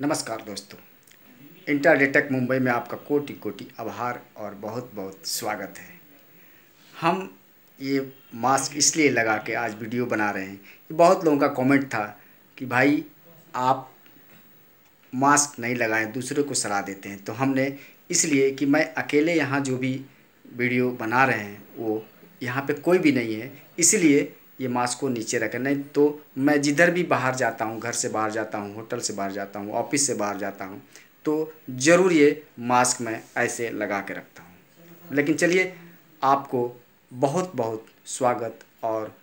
नमस्कार दोस्तों इंटरडेटेक मुंबई में आपका कोटि कोटि आभार और बहुत बहुत स्वागत है हम ये मास्क इसलिए लगा के आज वीडियो बना रहे हैं कि बहुत लोगों का कमेंट था कि भाई आप मास्क नहीं लगाएं दूसरे को सलाह देते हैं तो हमने इसलिए कि मैं अकेले यहाँ जो भी वीडियो बना रहे हैं वो यहाँ पे कोई भी नहीं है इसलिए ये मास्क को नीचे रखें नहीं तो मैं जिधर भी बाहर जाता हूँ घर से बाहर जाता हूँ होटल से बाहर जाता हूँ ऑफिस से बाहर जाता हूँ तो ज़रूर ये मास्क मैं ऐसे लगा के रखता हूँ लेकिन चलिए आपको बहुत बहुत स्वागत और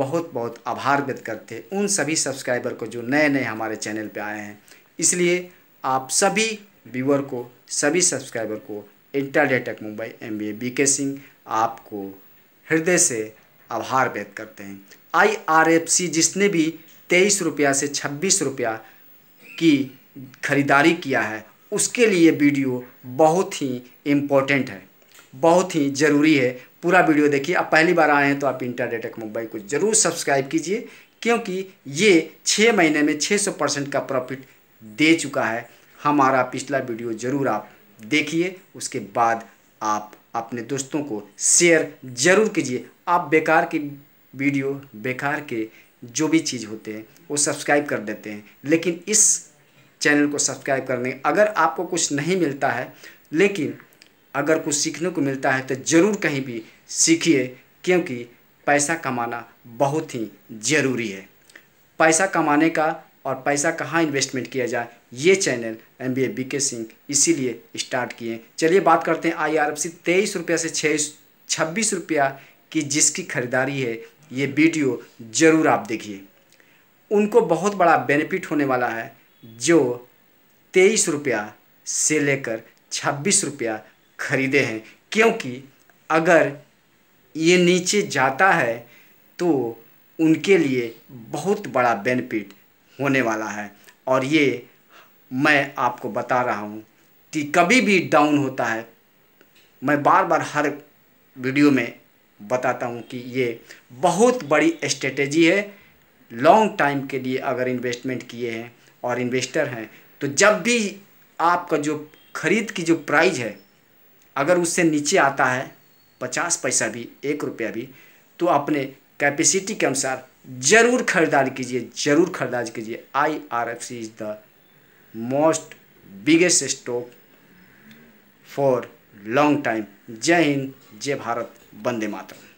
बहुत बहुत आभार व्यक्त करते उन सभी सब्सक्राइबर को जो नए नए हमारे चैनल पे आए हैं इसलिए आप सभी व्यूअर को सभी सब्सक्राइबर को इंटरडेटक Mumbai M B K Singh आपको हृदय से आभार व्यक्त करते हैं आईआरएफसी जिसने भी तेईस रुपया से छब्बीस रुपया की खरीदारी किया है उसके लिए वीडियो बहुत ही इम्पोर्टेंट है बहुत ही ज़रूरी है पूरा वीडियो देखिए आप पहली बार आए हैं तो आप इंटर डेटक मुंबई को ज़रूर सब्सक्राइब कीजिए क्योंकि ये छः महीने में छः सौ परसेंट का प्रॉफिट दे चुका है हमारा पिछला वीडियो ज़रूर आप देखिए उसके बाद आप अपने दोस्तों को शेयर ज़रूर कीजिए आप बेकार की वीडियो बेकार के जो भी चीज़ होते हैं वो सब्सक्राइब कर देते हैं लेकिन इस चैनल को सब्सक्राइब करने अगर आपको कुछ नहीं मिलता है लेकिन अगर कुछ सीखने को मिलता है तो ज़रूर कहीं भी सीखिए क्योंकि पैसा कमाना बहुत ही ज़रूरी है पैसा कमाने का और पैसा कहाँ इन्वेस्टमेंट किया जाए ये channel M B A B K Singh इसीलिए स्टार्ट किए चलिए बात करते हैं आई आर एफ सी तेईस रुपया से छः छब्बीस रुपया की जिसकी खरीदारी है ये वीडियो ज़रूर आप देखिए उनको बहुत बड़ा बेनिफिट होने वाला है जो तेईस रुपया से लेकर छब्बीस रुपया खरीदे हैं क्योंकि अगर ये नीचे जाता है तो उनके लिए बहुत बड़ा बेनिफिट होने वाला है और ये मैं आपको बता रहा हूँ कि कभी भी डाउन होता है मैं बार बार हर वीडियो में बताता हूँ कि ये बहुत बड़ी स्ट्रेटेजी है लॉन्ग टाइम के लिए अगर इन्वेस्टमेंट किए हैं और इन्वेस्टर हैं तो जब भी आपका जो खरीद की जो प्राइस है अगर उससे नीचे आता है पचास पैसा भी एक रुपया भी तो अपने कैपेसिटी के अनुसार ज़रूर खरीदारी कीजिए ज़रूर खरीदारी कीजिए I R F C is the most biggest stock for long time जय हिंद जय भारत वंदे मातरम